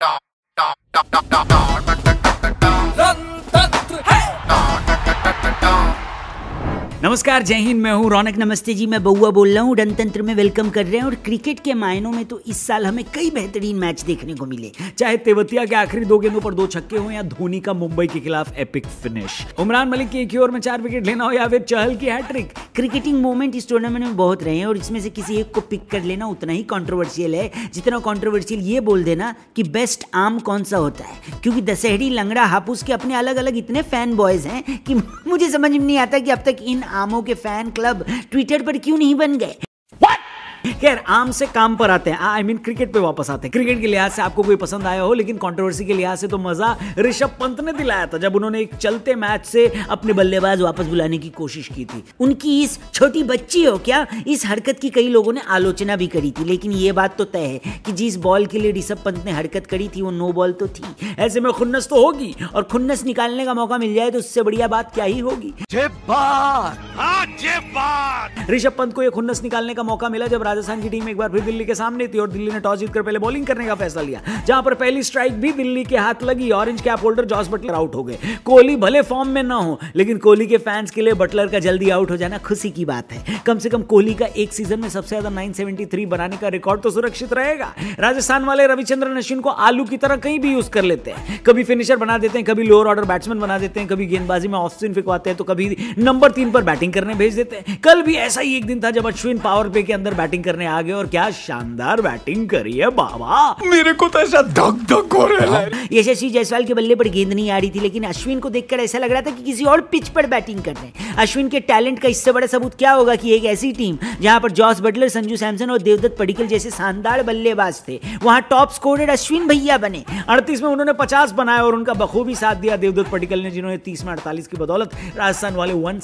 all नमस्कार जय हिंद मैं हूँ रौनक नमस्ते जी मैं बउआ बोल रहा हूँ रणतंत्र में वेलकम कर रहे हैं और क्रिकेट के मायनों में तो इस साल हमें कई बेहतरीन मैच देखने को मिले चाहे तेवतिया के आखिरी दो गेंदों पर दो छक्के हो या धोनी का मुंबई के खिलाफ एपिक फिनिश उमरान मलिक की एक ही ओवर में चार विकेट लेना हो या फिर चहल की हैट्रिक क्रिकेटिंग मोमेंट इस टूर्नामेंट में बहुत रहे हैं और इसमें से किसी एक को पिक कर लेना उतना ही कॉन्ट्रोवर्शियल है जितना कॉन्ट्रोवर्शियल ये बोल देना की बेस्ट आम कौन सा होता है क्योंकि दशहरी लंगड़ा हापूस के अपने अलग अलग इतने फैन बॉयज हैं कि मुझे समझ में नहीं आता कि अब तक इन आमों के फैन क्लब ट्विटर पर क्यों नहीं बन गए What? खैर आम से काम पर आते हैं I I mean mean, cricket पे वापस आते हैं क्रिकेट के लिहाज से आपको कोई पसंद आया हो लेकिन कंट्रोवर्सी के लिहाज से तो मजा ऋषभ पंत ने दिलाया था जब उन्होंने एक चलते मैच से अपने बल्लेबाज वापस बुलाने की कोशिश की थी उनकी इस छोटी बच्ची हो क्या इस हरकत की कई लोगों ने आलोचना भी करी थी लेकिन ये बात तो तय है कि जिस बॉल के लिए ऋषभ पंत ने हरकत करी थी वो नो बॉल तो थी ऐसे में खुन्नस तो होगी और खुन्नस निकालने का मौका मिल जाए तो उससे बढ़िया बात क्या ही होगी हाँ, ऋषभ पंत को यह खुन्नस निकालने का मौका मिला जब राजस्थान की टीम एक बार फिर दिल्ली के सामने थी और दिल्ली ने टॉस जीतकर पहले बॉलिंग करने का फैसला लिया जहां पर पहली स्ट्राइक भी दिल्ली के हाथ लगी orange cap holder Jos Buttler out हो गए कोहली भले फॉर्म में ना हो लेकिन कोहली के फैंस के लिए बटलर का जल्दी आउट हो जाना खुशी की बात है कम से कम कोहली का एक सीजन में सबसे ज्यादा नाइन बनाने का रिकॉर्ड तो सुरक्षित रहेगा राजस्थान वाले रविचंद्रन अश्विन को आलू की तरह कहीं भी यूज कर लेते हैं कभी फिनिशर बना देते हैं कभी लोअर ऑर्डर बैट्समैन बना देते हैं कभी गेंदबाजी में ऑफ फिकवाते हैं तो कभी नंबर तीन पर बैटिंग करने भेज देते हैं कल भी ऐसा ही एक दिन था जब अश्विन पावर पे के अंदर बैटिंग बैटिंग करने आ गए और क्या शानदार बैटिंग करी है बाबा मेरे को तो ऐसा धक धक हो रहा है हाँ। यशस्वी जायसवाल के बल्ले पर गेंद नहीं आ रही थी लेकिन अश्विन को देखकर ऐसा लग रहा था कि किसी और पिच पर बैटिंग कर रहे हैं अश्विन के टैलेंट का इससे बड़ा सबूत क्या होगा कि एक ऐसी टीम जहां पर जॉस बटलर संजू सैमसन और देवदत्त पडिकल जैसे शानदार बल्लेबाज थे वहां टॉप स्कोरर अश्विन भैया बने अड़तीस में उन्होंने पचास बनाया और उनका बखूबी साथ दिया देवदत्त पडिकल ने जिन्होंने तीस में अड़तालीस की बदौलत राजस्थान वाले वन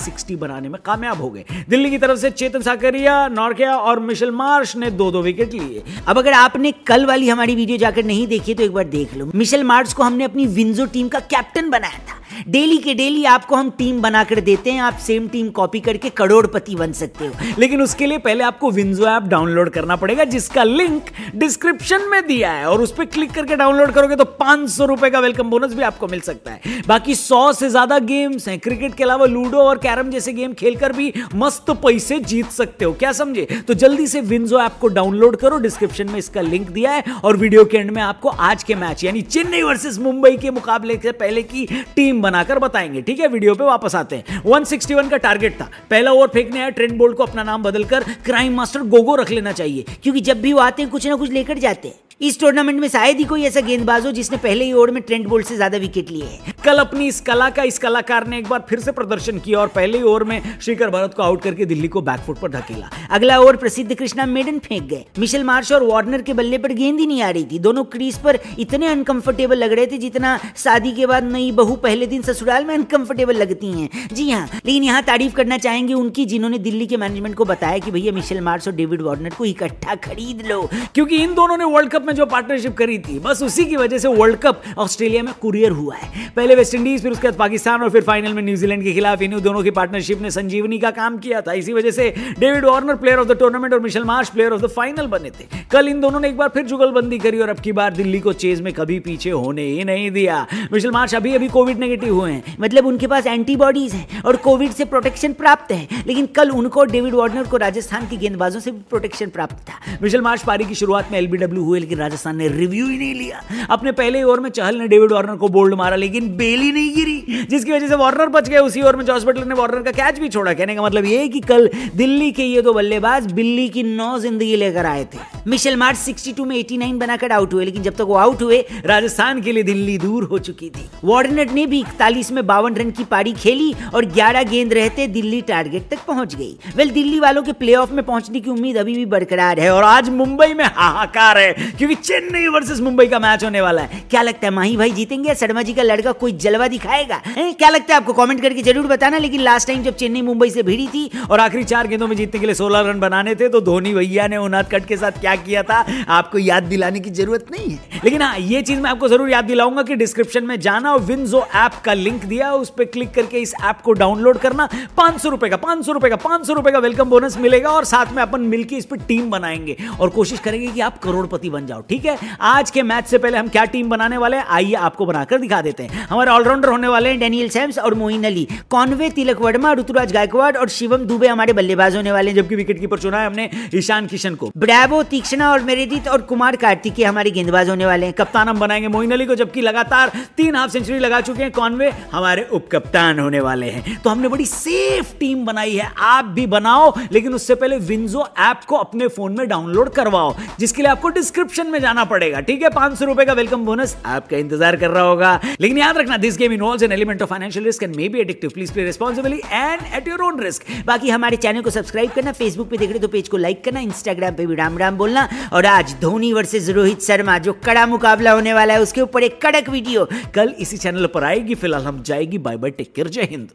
बनाने में कामयाब हो गए दिल्ली की तरफ से चेतन साकरिया नॉर्किया और मिशेल मिशेल मार्श ने दो दो विकेट लिए अब अगर आपने कल वाली हमारी वीडियो जाकर नहीं देखी तो एक बार देख लो मिशेल मार्श को हमने अपनी विंजो टीम का कैप्टन बनाया था डेली के डेली आपको हम टीम बनाकर देते हैं आप सेम टीम कॉपी करके करोड़पति बन सकते हो लेकिन उसके लिए पहले आपको विंजो ऐप डाउनलोड करना पड़ेगा जिसका लिंक डिस्क्रिप्शन में दिया है और उस पर क्लिक करके डाउनलोड करोगे तो पांच सौ रुपए का वेलकम बोनस भी आपको मिल सकता है बाकी सौ से ज्यादा गेम्स हैं क्रिकेट के अलावा लूडो और कैरम जैसे गेम खेलकर भी मस्त पैसे जीत सकते हो क्या समझे तो जल्दी से विंजो ऐप को डाउनलोड करो डिस्क्रिप्शन में इसका लिंक दिया है और वीडियो के एंड में आपको आज के मैच यानी चेन्नई वर्सेस मुंबई के मुकाबले से पहले की टीम बनाकर बताएंगे ठीक है वीडियो पे वापस आते हैं 161 का टारगेट था पहला ओवर फेंकने आया ट्रेंड बोल्ट को अपना नाम बदलकर क्राइम मास्टर गोगो रख लेना चाहिए क्योंकि जब भी वो आते हैं कुछ ना कुछ लेकर जाते हैं इस टूर्नामेंट में शायद ही कोई ऐसा गेंदबाज हो जिसने पहले ही ओवर में ट्रेंड बोल्ट से ज्यादा विकेट लिए हैं कल अपनी इस कला का इस कलाकार ने एक बार फिर से प्रदर्शन किया और पहले ही ओवर में शिखर भारत को आउट करके दिल्ली को बैकफुट पर धकेला अगला ओवर प्रसिद्ध कृष्णा मेडन फेंक गए मिशेल मार्श और वार्नर के बल्ले पर गेंद ही नहीं आ रही थी दोनों क्रीज पर इतने अनकंफर्टेबल लग रहे थे जितना शादी के बाद नई बहू पहले दिन ससुराल में अनकंफर्टेबल लगती है जी हाँ लेकिन यहाँ तारीफ करना चाहेंगे उनकी जिन्होंने दिल्ली के मैनेजमेंट को बताया कि भैया मिशेल मार्श और डेविड वार्नर को इकट्ठा खरीद लो क्योंकि इन दोनों ने वर्ल्ड कप में जो पार्टनरशिप करी थी बस उसी की वजह से वर्ल्ड कप ऑस्ट्रेलिया में कुरियर हुआ है पहले वेस्ट इंडीज फिर उसके बाद पाकिस्तान और फिर फाइनल में न्यूजीलैंड के खिलाफ इन्हीं दोनों की पार्टनरशिप ने संजीवनी का काम किया था इसी वजह से David Warner player of the tournament और Mitchell Marsh player of the final बने थे कल इन दोनों ने एक बार फिर जुगलबंदी करी और अब की बार दिल्ली को चेज में कभी पीछे होने ही नहीं दिया मिशेल मार्श अभी अभी कोविड नेगेटिव हुए हैं मतलब उनके पास एंटीबॉडीज है और कोविड से प्रोटेक्शन प्राप्त है लेकिन कल उनको डेविड वार्नर को राजस्थान की गेंदबाजों से भी प्रोटेक्शन प्राप्त था मिशेल मार्श पारी की शुरुआत में एलबीडब्ल्यू हुए लेकिन लेकिन राजस्थान ने रिव्यू ही नहीं लिया अपने पहले ओवर में चहल ने डेविड वार्नर को बोल्ड मारा लेकिन बेली नहीं गिरी जिसकी वजह से वार्नर बच गए उसी ओवर में जॉस बटलर ने वार्नर का कैच भी छोड़ा कहने का मतलब ये कि कल दिल्ली के ये दो बल्लेबाज बिल्ली की नौ जिंदगी लेकर आए थे मिशेल मार्च 62 में 89 बनाकर आउट हुए लेकिन जब तक वो आउट हुए राजस्थान के लिए दिल्ली दूर हो चुकी थी वार्नर ने भी इकतालीस में बावन रन की पारी खेली और ग्यारह गेंद रहते दिल्ली टारगेट तक पहुंच गई वेल दिल्ली वालों के प्ले में पहुंचने की उम्मीद अभी भी बरकरार है और आज मुंबई में हाहाकार है क्योंकि चेन्नई वर्सेस मुंबई का मैच होने वाला है क्या लगता है माही भाई जीतेंगे शर्मा जी का लड़का कोई जलवा दिखाएगा है? क्या लगता है आपको कमेंट करके जरूर बताना लेकिन लास्ट टाइम जब चेन्नई मुंबई से भिड़ी थी और आखिरी चार गेंदों में जीतने के लिए सोलह रन बनाने थे तो धोनी भैया ने उनाथ कट के साथ क्या किया था आपको याद दिलाने की जरूरत नहीं है लेकिन हाँ ये चीज मैं आपको जरूर याद दिलाऊंगा कि डिस्क्रिप्शन में जाना और विनजो ऐप का लिंक दिया उस पर क्लिक करके इस ऐप को डाउनलोड करना पांच सौ रुपए का पांच सौ रुपए का पांच सौ रुपए का वेलकम बोनस मिलेगा और साथ में अपन मिलकर इस पर टीम बनाएंगे और कोशिश करेंगे कि आप करोड़पति बन जाओ जाओ ठीक है आज के मैच से पहले हम क्या टीम बनाने वाले हैं आइए आपको बनाकर दिखा देते हैं हमारे ऑलराउंडर होने वाले हैं डेनियल सैम्स और मोइन अली कॉन्वे तिलक वर्मा ऋतुराज गायकवाड और शिवम दुबे हमारे बल्लेबाज होने वाले हैं जबकि विकेट कीपर चुना है हमने ईशान किशन को ब्रैवो तीक्षणा और मेरेदित और कुमार कार्तिक हमारे गेंदबाज होने वाले हैं कप्तान हम बनाएंगे मोइन अली को जबकि लगातार तीन हाफ सेंचुरी लगा चुके हैं कॉन्वे हमारे उप कप्तान होने वाले हैं तो हमने बड़ी सेफ टीम बनाई है आप भी बनाओ लेकिन उससे पहले विंजो ऐप को अपने फोन में डाउनलोड करवाओ जिसके लिए आपको डिस्क्रिप्शन डिस्क्रिप्शन में जाना पड़ेगा ठीक है पांच सौ रुपए का वेलकम बोनस आपका इंतजार कर रहा होगा लेकिन याद रखना this game involve an element of financial risk and may be addictive please play responsibly and at your own risk बाकी हमारे चैनल को सब्सक्राइब करना फेसबुक पे देख रहे तो पेज को लाइक करना इंस्टाग्राम पे भी राम राम बोलना और आज धोनी वर्सेज रोहित शर्मा जो कड़ा मुकाबला होने वाला है उसके ऊपर एक कड़क वीडियो कल इसी चैनल पर आएगी फिलहाल हम जाएगी बाय बाय टेक केयर जय हिंद